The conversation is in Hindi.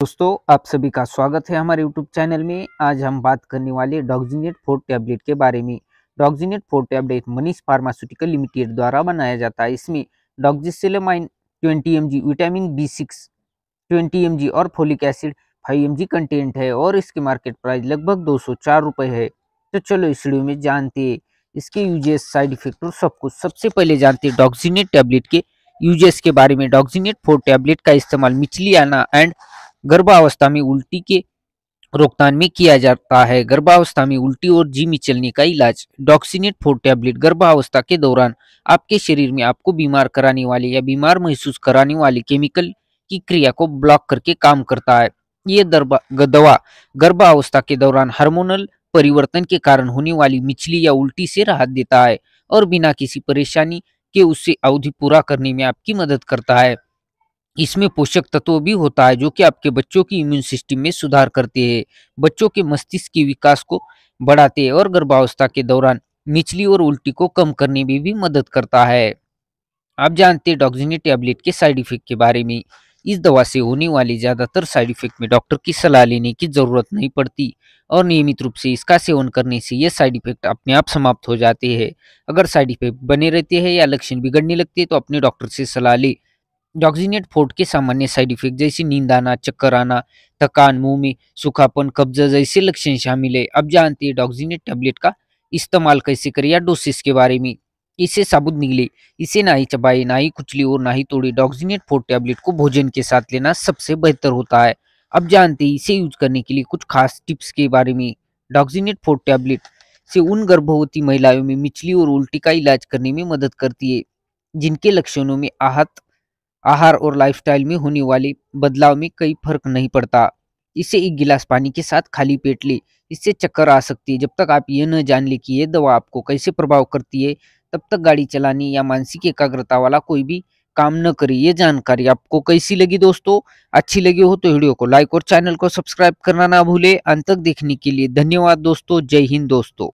दोस्तों आप सभी का स्वागत है हमारे YouTube चैनल में आज हम बात करने वाले डॉक्जीनेट फोर टैबलेट के बारे में Doxinate four tablet Manish pharmaceutical limited द्वारा बनाया जाता है इसमें डॉक्जिसमाइन 20 M vitamin B six twenty M और फोलिक एसिड 5 एम कंटेंट है और इसके मार्केट प्राइस लगभग दो सौ है तो चलो इस वीडियो में जानते हैं इसके यूजेस साइड इफेक्ट और सब कुछ सबसे पहले जानते हैं डॉक्जीनेट टैबलेट के यूजेस के बारे में डॉक्जीनेट फोर टैबलेट का इस्तेमाल मिचली आना एंड गर्भावस्था में उल्टी के रोकथाम में किया जाता है गर्भावस्था में उल्टी और जी मिचलने का इलाज डॉक्सीनेट फोर टैबलेट गर्भावस्था के दौरान आपके शरीर में आपको बीमार कराने वाले या बीमार महसूस कराने वाले केमिकल की क्रिया को ब्लॉक करके काम करता है ये दवा गर्भावस्था के दौरान हार्मोनल परिवर्तन के कारण होने वाली मिचली या उल्टी से राहत देता है और बिना किसी परेशानी के उससे अवधि पूरा करने में आपकी मदद करता है इसमें पोषक तत्व भी होता है जो कि आपके बच्चों की इम्यून सिस्टम में सुधार करते हैं बच्चों के मस्तिष्क के विकास को बढ़ाते हैं और गर्भावस्था के दौरान निचली और उल्टी को कम करने में भी मदद करता है आप जानते हैं डॉक्जिनी टैबलेट के साइड इफेक्ट के बारे में इस दवा से होने वाले ज़्यादातर साइड इफेक्ट में डॉक्टर की सलाह लेने की ज़रूरत नहीं पड़ती और नियमित रूप से इसका सेवन करने से ये साइड इफेक्ट अपने आप समाप्त हो जाते हैं अगर साइड इफेक्ट बने रहते हैं या लक्षण बिगड़ने लगते हैं तो अपने डॉक्टर से सलाह लें डॉक्सिनेट फोर्ट के सामान्य साइड इफेक्ट जैसे नींद आना चक्कर आना थकान मुंह में सुखापन कब्जा जैसे लक्षण शामिल है अब जानते हैं डॉक्सिनेट टेबलेट का इस्तेमाल कैसे करें या डोसेस के बारे में इसे साबुत निकले इसे ना ही चबाए ना ही कुचली और ना ही तोड़े डॉक्सिनेट फोर्ट टैबलेट को भोजन के साथ लेना सबसे बेहतर होता है अब जानते हैं इसे यूज करने के लिए कुछ खास टिप्स के बारे में डॉक्सिनेट फोर्ट टैबलेट से उन गर्भवती महिलाओं में मिचली और उल्टी का इलाज करने में मदद करती है जिनके लक्षणों में आहत आहार और लाइफस्टाइल में होने वाले बदलाव में कई फर्क नहीं पड़ता इसे एक गिलास पानी के साथ खाली पेट ले इससे चक्कर आ सकती है जब तक आप ये न जान ले कि ये दवा आपको कैसे प्रभाव करती है तब तक गाड़ी चलाने या मानसिक एकाग्रता वाला कोई भी काम न करे ये जानकारी आपको कैसी लगी दोस्तों अच्छी लगी हो तो वीडियो को लाइक और चैनल को सब्सक्राइब करना ना भूले अंत तक देखने के लिए धन्यवाद दोस्तों जय हिंद दोस्तों